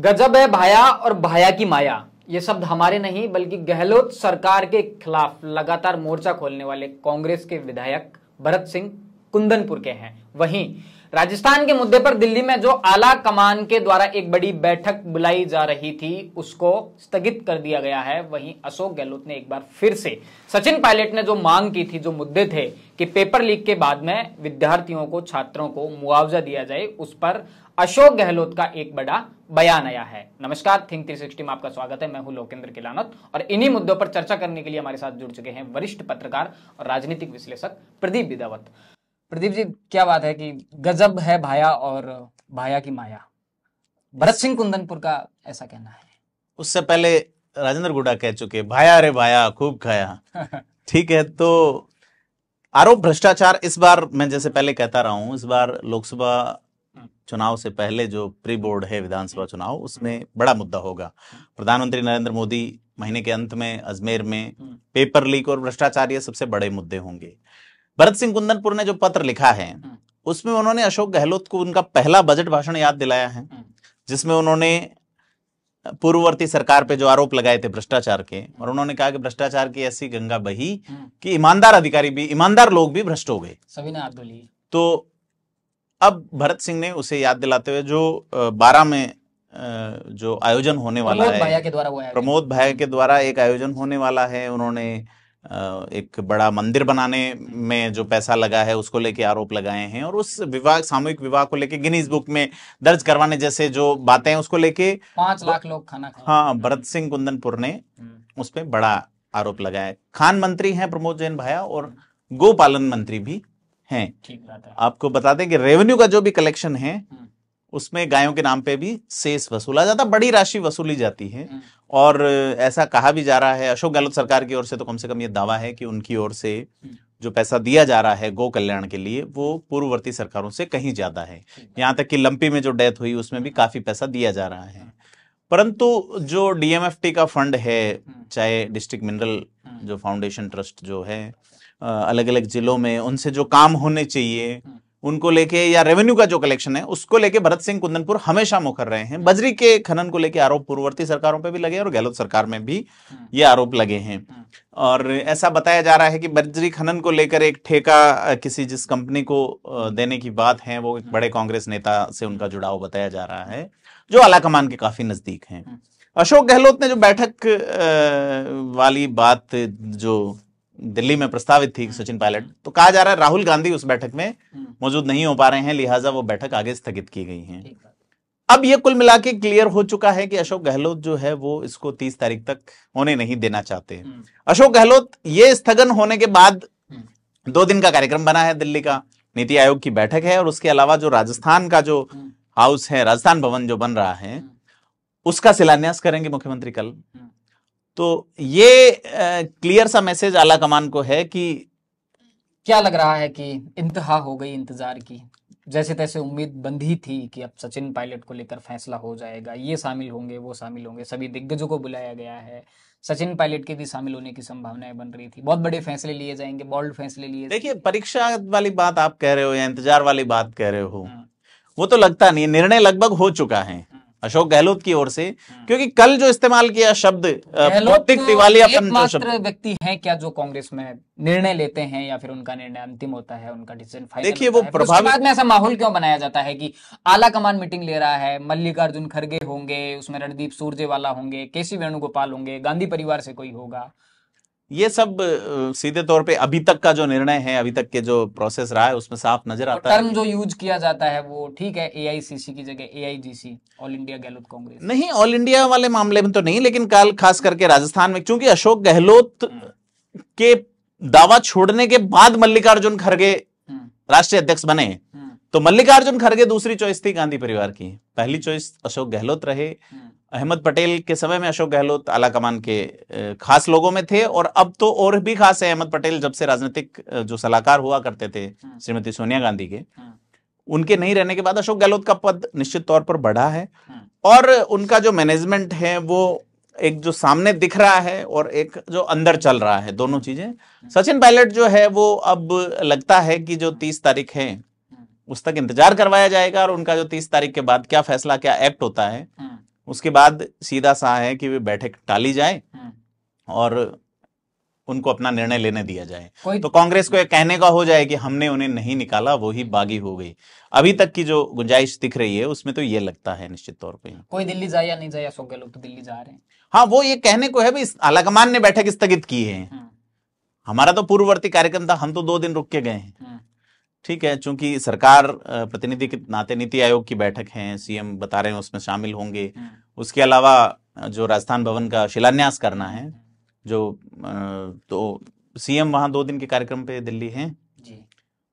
गजब है भाया और भाया की माया ये शब्द हमारे नहीं बल्कि गहलोत सरकार के खिलाफ लगातार मोर्चा खोलने वाले कांग्रेस के विधायक भरत सिंह कुंदनपुर के हैं वहीं राजस्थान के मुद्दे पर दिल्ली में जो आला कमान के द्वारा एक बड़ी बैठक बुलाई जा रही थी उसको स्थगित कर दिया गया है वहीं अशोक गहलोत ने एक बार फिर से सचिन पायलट ने जो मांग की थी जो मुद्दे थे कि पेपर लीक के बाद में विद्यार्थियों को छात्रों को मुआवजा दिया जाए उस पर अशोक गहलोत का एक बड़ा बयान आया है नमस्कार थिंक 360 में आपका स्वागत है मैं हूं लोकेंद्र किलानत और इन्हीं मुद्दों पर चर्चा करने के लिए हमारे साथ जुड़ चुके हैं वरिष्ठ पत्रकार और राजनीतिक विश्लेषक प्रदीप विदावत प्रदीप जी क्या बात है कि गजब है भाया और भाया की माया भरत सिंह कुंदनपुर का ऐसा कहना है उससे पहले राजेंद्र गुडा कह चुके भाया अरे भाया खूब खाया ठीक है तो आरोप भ्रष्टाचार इस बार मैं जैसे पहले कहता रहा हूं इस बार लोकसभा चुनाव से पहले जो प्री बोर्ड है विधानसभा चुनाव उसमें बड़ा मुद्दा होगा प्रधानमंत्री नरेंद्र मोदी महीने के अंत में अजमेर में हम्म। पेपर लीक और भ्रष्टाचार ये सबसे बड़े मुद्दे होंगे भरत सिंह कुंदनपुर ने जो पत्र लिखा है हम्म। उसमें उन्होंने अशोक गहलोत को उनका पहला बजट भाषण याद दिलाया है हम्म। जिसमें उन्होंने पूर्ववर्ती सरकार पे जो आरोप लगाए थे भ्रष्टाचार के और उन्होंने कहा कि भ्रष्टाचार की ऐसी गंगा बही कि ईमानदार अधिकारी भी ईमानदार लोग भी भ्रष्ट हो गए सभी ने तो अब भरत सिंह ने उसे याद दिलाते हुए जो बारह में जो आयोजन होने वाला है प्रमोद भाई के द्वारा एक आयोजन होने वाला है उन्होंने एक बड़ा मंदिर बनाने में जो पैसा लगा है उसको लेके आरोप लगाए हैं और उस विवाह सामूहिक विवाह को लेके गिनीज बुक में दर्ज करवाने जैसे जो बातें उसको लेके पांच लाख लोग खाना हाँ भरत सिंह कुंदनपुर ने हम्म। उसपे बड़ा आरोप लगाया खान मंत्री हैं प्रमोद जैन भाया और गोपालन मंत्री भी हैं आपको बता दें कि रेवेन्यू का जो भी कलेक्शन है हम्म। उसमें गायों के नाम पे भी सेस वसूला जाता बड़ी राशि वसूली जाती है हम्म। और ऐसा कहा भी जा रहा है अशोक गहलोत सरकार की ओर से तो कम से कम ये दावा है कि उनकी ओर से हम्म। जो पैसा दिया जा रहा है गो कल्याण के लिए वो पूर्ववर्ती सरकारों से कहीं ज्यादा है यहाँ तक कि लंपी में जो डेथ हुई उसमें भी काफी पैसा दिया जा रहा है परंतु जो डीएमएफटी का फंड है चाहे डिस्ट्रिक्ट मिनरल जो फाउंडेशन ट्रस्ट जो है अलग अलग जिलों में उनसे जो काम होने चाहिए हम्म। उनको लेके या रेवेन्यू का जो कलेक्शन है उसको लेके भरत सिंह कुंदनपुर हमेशा मुखर रहे हैं बजरी के खनन को लेके आरोप पूर्ववर्ती सरकारों पे भी लगे और गहलोत सरकार में भी हम्म। ये आरोप लगे हैं हम्म। और ऐसा बताया जा रहा है कि बजरी खनन को लेकर एक ठेका किसी जिस कंपनी को देने की बात है वो एक बड़े कांग्रेस नेता से उनका जुड़ाव बताया जा रहा है जो आलाकमान के काफी नजदीक हैं अशोक गहलोत ने जो बैठक वाली बात जो दिल्ली में प्रस्तावित थी हाँ। सचिन पायलट तो कहा जा रहा है राहुल गांधी उस बैठक में हाँ। मौजूद नहीं हो पा रहे हैं लिहाजा वो बैठक आगे स्थगित की गई है अब ये कुल मिला क्लियर हो चुका है कि अशोक गहलोत जो है वो इसको तीस तारीख तक होने नहीं देना चाहते हाँ। अशोक गहलोत ये स्थगन होने के बाद दो दिन का कार्यक्रम बना है दिल्ली का नीति आयोग की बैठक है और उसके अलावा जो राजस्थान का जो हाउस है राजस्थान भवन जो बन रहा है उसका शिलान्यास करेंगे मुख्यमंत्री कल तो ये क्लियर सा मैसेज आला कमान को है कि क्या लग रहा है कि इंतहा हो गई इंतजार की जैसे तैसे उम्मीद बंधी थी कि अब सचिन पायलट को लेकर फैसला हो जाएगा ये शामिल होंगे वो शामिल होंगे सभी दिग्गजों को बुलाया गया है सचिन पायलट के भी शामिल होने की संभावनाएं बन रही थी बहुत बड़े फैसले लिए जाएंगे बोल्ड फैसले लिए देखिए परीक्षा वाली बात आप कह रहे हो या इंतजार वाली बात कह रहे हो हाँ। वो तो लगता नहीं निर्णय लगभग हो चुका है अशोक गहलोत की ओर से हाँ। क्योंकि कल जो इस्तेमाल किया शब्द भौतिक जो तो शब्द व्यक्ति हैं क्या जो कांग्रेस में निर्णय लेते हैं या फिर उनका निर्णय अंतिम होता है उनका डिसीजन फाइनल देखिए वो प्रभावित बाद में ऐसा माहौल क्यों बनाया जाता है कि आला कमान मीटिंग ले रहा है मल्लिकार्जुन खड़गे होंगे उसमें रणदीप सुरजेवाला होंगे के सी वेणुगोपाल होंगे गांधी परिवार से कोई होगा ये सब सीधे तौर पे अभी तक का जो निर्णय है अभी तक के जो प्रोसेस रहा है उसमें साफ नजर आता टर्म है टर्म जो यूज किया जाता है वो ठीक है एआईसीसी की जगह AIGC all India Gehlot Congress नहीं ऑल इंडिया वाले मामले में तो नहीं लेकिन कल खास करके राजस्थान में क्योंकि अशोक गहलोत हम्म। के दावा छोड़ने के बाद मल्लिकार्जुन खड़गे हम्म। राष्ट्रीय अध्यक्ष बने हम्म। तो मल्लिकार्जुन खड़गे दूसरी चॉइस थी गांधी परिवार की पहली चॉइस अशोक गहलोत रहे अहमद पटेल के समय में अशोक गहलोत आला कमान के खास लोगों में थे और अब तो और भी खास है अहमद पटेल जब से राजनीतिक जो सलाहकार हुआ करते थे हाँ। श्रीमती सोनिया गांधी के हाँ। उनके नहीं रहने के बाद अशोक गहलोत का पद निश्चित तौर पर बढ़ा है हाँ। और उनका जो मैनेजमेंट है वो एक जो सामने दिख रहा है और एक जो अंदर चल रहा है दोनों चीजें सचिन पायलट जो है वो अब लगता है कि जो तीस तारीख है उस तक इंतजार करवाया जाएगा और उनका जो तीस तारीख के बाद क्या फैसला क्या एक्ट होता है उसके बाद सीधा सा है कि वे बैठक टाली जाए हाँ। और उनको अपना निर्णय लेने दिया जाए तो कांग्रेस को यह कहने का हो जाए कि हमने उन्हें नहीं निकाला वो ही बागी हो गई अभी तक की जो गुंजाइश दिख रही है उसमें तो ये लगता है निश्चित तौर पे कोई दिल्ली जाए या नहीं जाए अशोक गहलोत तो दिल्ली जा रहे हैं हाँ वो ये कहने को है भाई आलाकमान ने बैठक स्थगित की है हाँ। हमारा तो पूर्ववर्ती कार्यक्रम था हम तो दो दिन रुक के गए हैं हाँ। ठीक है चूंकि सरकार प्रतिनिधि के नाते नीति आयोग की बैठक है सीएम बता रहे हैं उसमें शामिल होंगे हम्म। उसके अलावा जो राजस्थान भवन का शिलान्यास करना है जो तो सीएम वहां दो दिन के कार्यक्रम पे दिल्ली हैं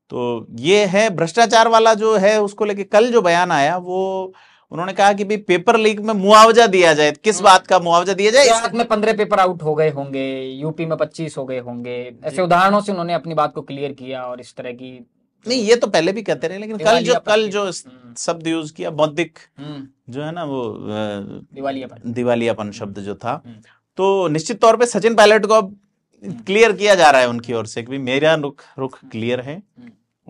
तो ये है भ्रष्टाचार वाला जो है उसको लेके कल जो बयान आया वो उन्होंने कहा कि भाई पेपर लीक में मुआवजा दिया जाए किस हम्म। बात का मुआवजा दिया जाए इस... में पंद्रह पेपर आउट हो गए होंगे यूपी में पच्चीस हो गए होंगे ऐसे उदाहरणों से उन्होंने अपनी बात को क्लियर किया और इस तरह की नहीं ये तो पहले भी कहते रहे लेकिन कल जो कल जो हम्म। शब्द यूज किया बौद्धिक हम्म। जो है ना वो दिवालियापन दिवालियापन शब्द जो था हम्म। तो निश्चित तौर पे सचिन पायलट को अब क्लियर किया जा रहा है उनकी ओर से कि मेरा रुख रुख क्लियर है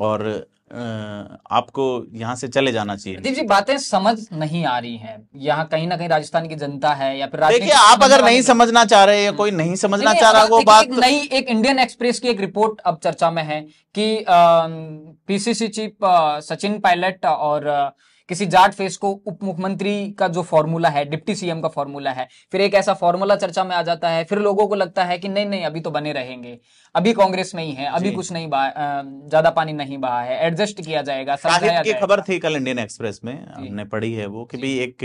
और आपको यहाँ से चले जाना चाहिए प्रदीप जी बातें समझ नहीं आ रही हैं यहाँ कहीं ना कहीं राजस्थान की जनता है या फिर देखिए आप अगर नहीं समझना चाह रहे या कोई नहीं समझना चाह रहा वो बात नहीं एक इंडियन एक्सप्रेस की एक रिपोर्ट अब चर्चा में है कि पीसीसी चीफ सचिन पायलट और किसी जाट फेस को उप मुख्यमंत्री का जो फॉर्मूला है डिप्टी सीएम का फॉर्मूला है फिर एक ऐसा फॉर्मूला चर्चा में आ जाता है फिर लोगों को लगता है कि नहीं नहीं अभी तो बने रहेंगे अभी कांग्रेस में ही है अभी कुछ नहीं ज्यादा पानी नहीं बहा है एडजस्ट किया जाएगा की खबर थी कल इंडियन एक्सप्रेस में हमने पढ़ी है वो कि भाई एक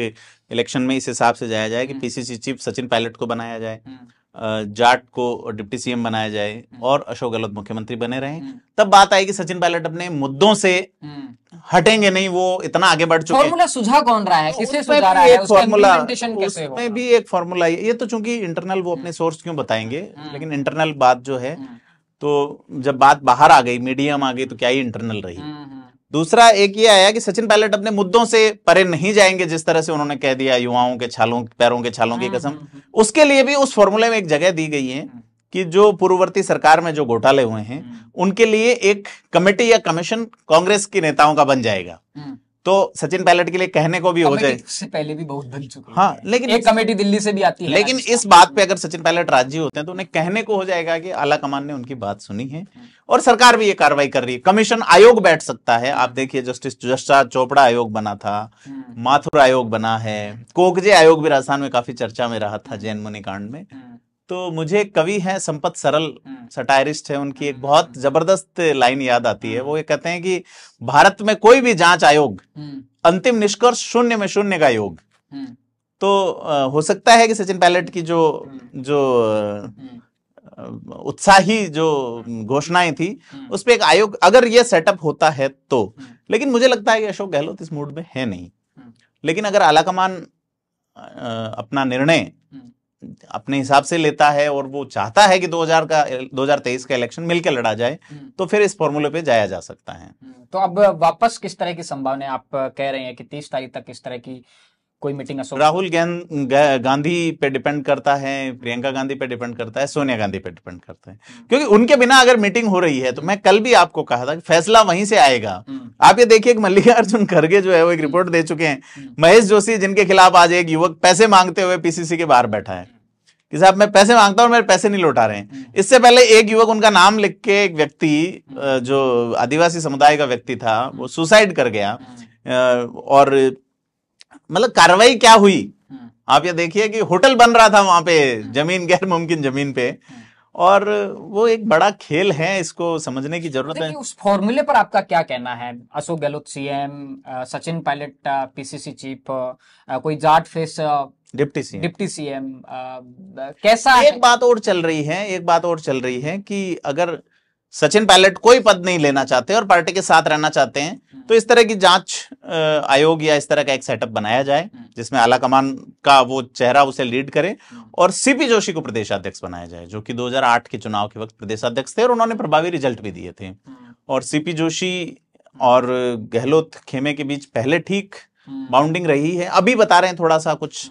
इलेक्शन में इस हिसाब से जाया जाए कि हम्म। पीसीसी चीफ सचिन पायलट को बनाया जाए हम्म। जाट को डिप्टी सीएम बनाया जाए हम्म। और अशोक गहलोत मुख्यमंत्री बने रहे हम्म। तब बात आएगी सचिन पायलट अपने मुद्दों से हम्म। हटेंगे नहीं वो इतना आगे बढ़ चुके फॉर्मूला सुझा कौन रहा है किसे सुझा रहा है फॉर्मूला उसमें भी एक फॉर्मूला ये तो चूंकि इंटरनल वो अपने सोर्स क्यों बताएंगे लेकिन इंटरनल बात जो है तो जब बात बाहर आ गई मीडियम आ गई तो क्या ही इंटरनल रही दूसरा एक ये आया कि सचिन पायलट अपने मुद्दों से परे नहीं जाएंगे जिस तरह से उन्होंने कह दिया युवाओं के छालों पैरों के छालों की हाँ, कसम हाँ, हाँ। उसके लिए भी उस फॉर्मूले में एक जगह दी गई है कि जो पूर्ववर्ती सरकार में जो घोटाले हुए हैं उनके लिए एक कमेटी या कमीशन कांग्रेस के नेताओं का बन जाएगा तो सचिन पायलट के लिए कहने को भी हो जाए से पहले भी बहुत बन चुके हाँ लेकिन एक कमेटी दिल्ली से भी आती है लेकिन इस बात पे अगर सचिन पायलट राजी होते हैं तो उन्हें कहने को हो जाएगा कि आला कमान ने उनकी बात सुनी है हाँ। और सरकार भी ये कार्रवाई कर रही है कमीशन आयोग बैठ सकता है आप देखिए जस्टिस जस्टा चोपड़ा आयोग बना था हाँ। माथुर आयोग बना है कोकजे आयोग भी राजस्थान में काफी चर्चा में रहा था हाँ। जैन मुनि कांड में तो मुझे कवि हैं संपत सरल हम्म। सटायरिस्ट है उनकी एक हम्म, बहुत हम्म। जबरदस्त लाइन याद आती है वो ये कहते हैं कि भारत में कोई भी जांच आयोग अंतिम निष्कर्ष शून्य में शून्य का योग तो हो सकता है कि सचिन पायलट की जो जो उत्साही जो घोषणाएं थी उस पर एक आयोग अगर ये सेटअप होता है तो लेकिन मुझे लगता है कि अशोक गहलोत इस मूड में है नहीं लेकिन अगर आलाकमान अपना निर्णय अपने हिसाब से लेता है और वो चाहता है कि 2000 का 2023 का इलेक्शन मिलकर लड़ा जाए हम्म। तो फिर इस फॉर्मूले पे जाया जा सकता है हम्म। तो अब वापस किस तरह की संभावना आप कह रहे हैं कि तीस तारीख तक किस तरह की कोई मीटिंग राहुल गांधी पे डिपेंड करता है प्रियंका गांधी पे डिपेंड करता है सोनिया गांधी पे डिपेंड करता है हम्म। क्योंकि उनके बिना अगर मीटिंग हो रही है तो मैं कल भी आपको कहा था कि फैसला वहीं से आएगा आप ये देखिए मल्लिकार्जुन खड़गे जो है वो एक रिपोर्ट दे चुके हैं महेश जोशी जिनके खिलाफ आज एक युवक पैसे मांगते हुए पीसीसी के बाहर बैठा है कि साहब मैं पैसे मांगता हूँ मेरे पैसे नहीं लौटा रहे हैं हम्म। इससे पहले एक युवक उनका नाम लिख के एक व्यक्ति हम्म। जो आदिवासी समुदाय का व्यक्ति था हम्म। वो सुसाइड कर गया और मतलब कार्रवाई क्या हुई आप ये देखिए कि होटल बन रहा था वहां पे जमीन गैर मुमकिन जमीन पे और वो एक बड़ा खेल है इसको समझने की जरूरत है उस फॉर्मूले पर आपका क्या कहना है Ashok Gehlot CM Sachin Pilot PCC chief कोई Jat face deputy CM deputy CM कैसा एक है? बात और चल रही है एक बात और चल रही है कि अगर सचिन पायलट कोई पद नहीं लेना चाहते और पार्टी के साथ रहना चाहते हैं हम्म। तो इस तरह की जांच आयोग या इस तरह का एक सेटअप बनाया जाए हम्म। जिसमें आला कमान का वो चेहरा उसे लीड करे हम्म। और सीपी जोशी को प्रदेश अध्यक्ष बनाया जाए जो कि 2008 के चुनाव के वक्त प्रदेश अध्यक्ष थे और उन्होंने प्रभावी रिजल्ट भी दिए थे और सीपी जोशी और गहलोत खेमे के बीच पहले ठीक बाउंडिंग रही है अभी बता रहे हैं थोड़ा सा कुछ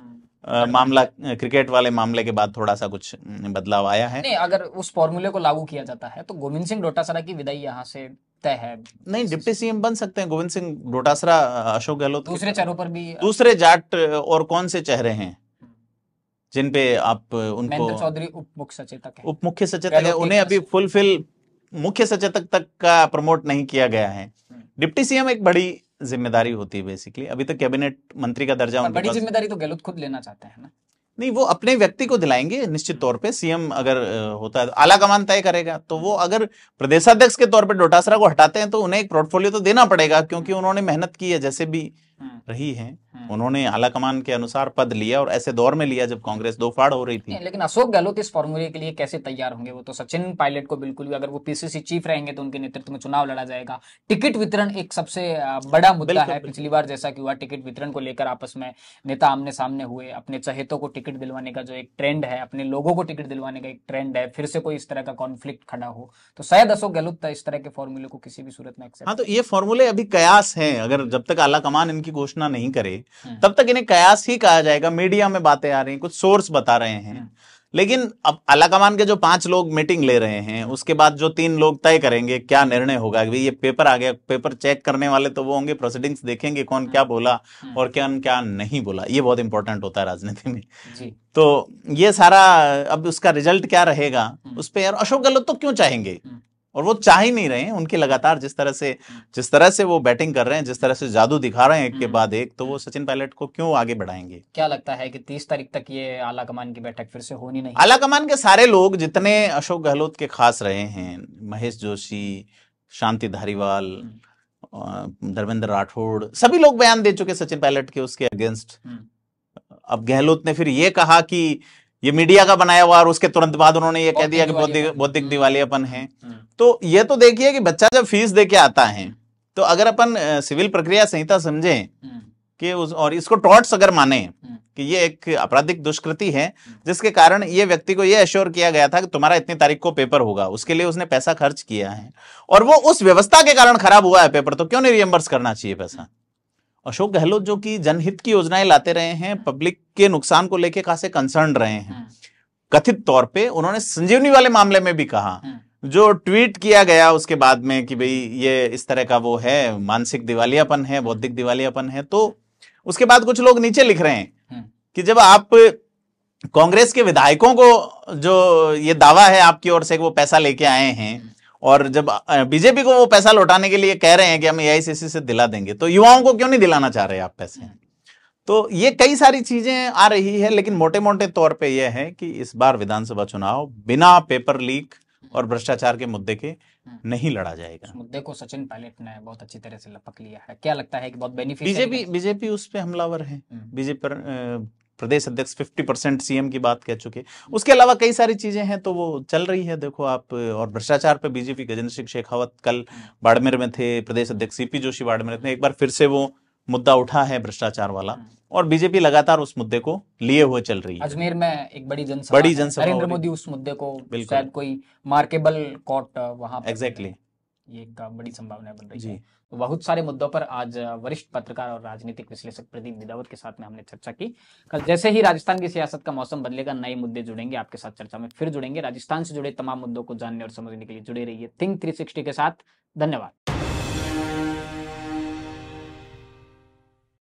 मामला क्रिकेट वाले मामले के बाद थोड़ा सा कुछ बदलाव आया है नहीं अगर उस फॉर्मूले को लागू किया जाता है तो गोविंद सिंह डोटासरा की विदाई यहाँ से तय है नहीं डिप्टी सीएम बन सकते हैं गोविंद सिंह डोटासरा अशोक गहलोत दूसरे चेहरों पर भी दूसरे जाट और कौन से चेहरे हैं जिन पे आप उनको चौधरी उप मुख्य सचेतक उप मुख्य सचेतक है उन्हें अभी फुलफिल मुख्य सचेतक तक का प्रमोट नहीं किया गया है हम्म। डिप्टी सीएम एक बड़ी जिम्मेदारी होती है बेसिकली अभी तो कैबिनेट मंत्री का दर्जा बड़ी जिम्मेदारी तो गहलोत खुद लेना चाहते हैं ना नहीं वो अपने व्यक्ति को दिलाएंगे निश्चित तौर पे सीएम अगर होता है आला कमान तय करेगा तो वो अगर प्रदेशाध्यक्ष के तौर पे डोटासरा को हटाते हैं तो उन्हें एक पोर्टफोलियो तो देना पड़ेगा क्योंकि उन्होंने मेहनत की है जैसे भी हाँ। रही हैं हम्म। उन्होंने आला कमान के अनुसार पद लिया और ऐसे दौर में लिया जब कांग्रेस दो फाड़ हो रही थी लेकिन अशोक गहलोत इस फॉर्मूले के लिए कैसे तैयार होंगे वो तो सचिन पायलट को बिल्कुल भी अगर वो पीसीसी चीफ रहेंगे तो उनके नेतृत्व में चुनाव लड़ा जाएगा टिकट वितरण एक सबसे बड़ा मुद्दा है पिछली बार जैसा कि हुआ टिकट वितरण को लेकर आपस में नेता आमने सामने हुए अपने चहेतों को टिकट दिलवाने का जो एक ट्रेंड है अपने लोगों को टिकट दिलवाने का एक ट्रेंड है फिर से कोई इस तरह का कॉन्फ्लिक्ट खड़ा हो तो शायद अशोक गहलोत इस तरह के फॉर्मूले को किसी भी सूरत में हाँ तो ये फॉर्मूले अभी कयास हैं अगर जब तक आला कमान इनकी घोषणा आलोचना नहीं करे हाँ। तब तक इन्हें कयास ही कहा जाएगा मीडिया में बातें आ रही हैं कुछ सोर्स बता रहे हैं हाँ। लेकिन अब अलाकमान के जो पांच लोग मीटिंग ले रहे हैं हाँ। उसके बाद जो तीन लोग तय करेंगे क्या निर्णय होगा ये पेपर आ गया पेपर चेक करने वाले तो वो होंगे प्रोसीडिंग्स देखेंगे कौन क्या बोला और क्या क्या नहीं बोला ये बहुत इंपॉर्टेंट होता है राजनीति में जी। तो ये सारा अब उसका रिजल्ट क्या रहेगा उस पर यार अशोक गहलोत तो क्यों चाहेंगे और वो चाह ही नहीं रहे हैं उनके लगातार जिस तरह से हम्म। जिस तरह से वो बैटिंग कर रहे हैं जिस तरह से जादू दिखा रहे हैं एक के हम्म। बाद एक तो वो सचिन पायलट को क्यों आगे बढ़ाएंगे क्या लगता है कि तीस तारीख तक ये आला कमान की बैठक फिर से होनी नहीं आला कमान के सारे लोग जितने अशोक गहलोत के खास रहे हैं महेश जोशी शांति धारीवाल हम्म। धर्मेंद्र राठौड़ सभी लोग बयान दे चुके सचिन पायलट के उसके अगेंस्ट अब गहलोत ने फिर ये कहा कि ये मीडिया का बनाया हुआ और उसके तुरंत बाद उन्होंने ये कह दिया कि बौद्धिक बौद्धिक अपन है हम्म। तो ये तो देखिए कि बच्चा जब फीस दे के आता है तो अगर अपन सिविल प्रक्रिया संहिता समझे हम्म। कि उस और इसको टॉर्ट्स अगर माने हम्म। कि ये एक आपराधिक दुष्कृति है जिसके कारण ये व्यक्ति को ये अश्योर किया गया था कि तुम्हारा इतनी तारीख को पेपर होगा उसके लिए उसने पैसा खर्च किया है और वो उस व्यवस्था के कारण खराब हुआ है पेपर तो क्यों नहीं रियम्बर्स करना चाहिए पैसा अशोक गहलोत जो कि जनहित की योजनाएं लाते रहे हैं पब्लिक के नुकसान को लेकर खासे कंसर्न रहे हैं हाँ। कथित तौर पे उन्होंने संजीवनी वाले मामले में भी कहा हाँ। जो ट्वीट किया गया उसके बाद में कि भाई ये इस तरह का वो है मानसिक दिवालियापन है हाँ। बौद्धिक दिवालियापन है तो उसके बाद कुछ लोग नीचे लिख रहे हैं कि जब आप कांग्रेस के विधायकों को जो ये दावा है आपकी ओर से वो पैसा लेके आए हैं और जब बीजेपी को वो पैसा लौटाने के लिए कह रहे हैं कि हम एआईसीसी से दिला देंगे तो युवाओं को क्यों नहीं दिलाना चाह रहे आप पैसे तो ये कई सारी चीजें आ रही है लेकिन मोटे मोटे तौर पे यह है कि इस बार विधानसभा चुनाव बिना पेपर लीक और भ्रष्टाचार के मुद्दे के नहीं लड़ा जाएगा मुद्दे को सचिन पायलट ने बहुत अच्छी तरह से लपक लिया है क्या लगता है कि बहुत बेनिफिट बीजेपी बीजेपी उस पर हमलावर है हम्म। बीजेपी पर प्रदेश अध्यक्ष 50 परसेंट सीएम की बात कह चुके उसके अलावा कई सारी चीजें हैं तो वो चल रही है देखो आप और भ्रष्टाचार पर बीजेपी गजेंद्र सिंह शेखावत कल बाड़मेर में थे प्रदेश अध्यक्ष सीपी जोशी बाड़मेर में थे एक बार फिर से वो मुद्दा उठा है भ्रष्टाचार वाला हाँ। और बीजेपी लगातार उस मुद्दे को लिए हुए चल रही है अजमेर में एक बड़ी जनसभा बड़ी जनसभा नरेंद्र मोदी उस मुद्दे को शायद कोई मार्केबल कोर्ट वहां एग्जैक्टली ये एक बड़ी संभावना बन रही है तो बहुत सारे मुद्दों पर आज वरिष्ठ पत्रकार और राजनीतिक विश्लेषक प्रदीप निदावत के साथ में हमने चर्चा की कल जैसे ही राजस्थान की सियासत का मौसम बदलेगा नए मुद्दे जुड़ेंगे आपके साथ चर्चा में फिर जुड़ेंगे राजस्थान से जुड़े तमाम मुद्दों को जानने और समझने के लिए जुड़े रहिए थिंक थ्री के साथ धन्यवाद